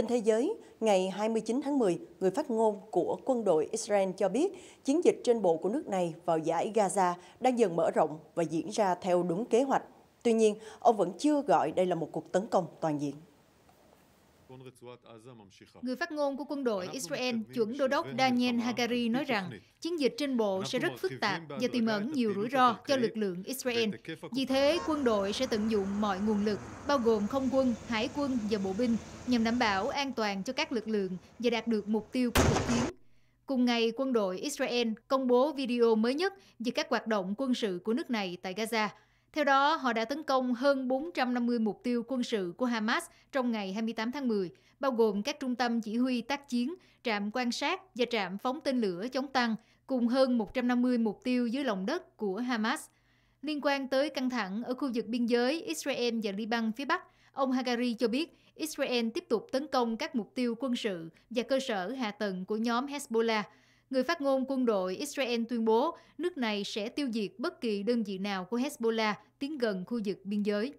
Tin thế giới, ngày 29 tháng 10, người phát ngôn của quân đội Israel cho biết chiến dịch trên bộ của nước này vào giải Gaza đang dần mở rộng và diễn ra theo đúng kế hoạch. Tuy nhiên, ông vẫn chưa gọi đây là một cuộc tấn công toàn diện. Người phát ngôn của quân đội Israel, chuẩn đô đốc Daniel Hagari nói rằng chiến dịch trên bộ sẽ rất phức tạp và tiềm ẩn nhiều rủi ro cho lực lượng Israel. Vì thế, quân đội sẽ tận dụng mọi nguồn lực, bao gồm không quân, hải quân và bộ binh, nhằm đảm bảo an toàn cho các lực lượng và đạt được mục tiêu của cuộc chiến. Cùng ngày, quân đội Israel công bố video mới nhất về các hoạt động quân sự của nước này tại Gaza – theo đó, họ đã tấn công hơn 450 mục tiêu quân sự của Hamas trong ngày 28 tháng 10, bao gồm các trung tâm chỉ huy tác chiến, trạm quan sát và trạm phóng tên lửa chống tăng, cùng hơn 150 mục tiêu dưới lòng đất của Hamas. Liên quan tới căng thẳng ở khu vực biên giới Israel và Liban phía Bắc, ông Hagari cho biết Israel tiếp tục tấn công các mục tiêu quân sự và cơ sở hạ tầng của nhóm Hezbollah – Người phát ngôn quân đội Israel tuyên bố nước này sẽ tiêu diệt bất kỳ đơn vị nào của Hezbollah tiến gần khu vực biên giới.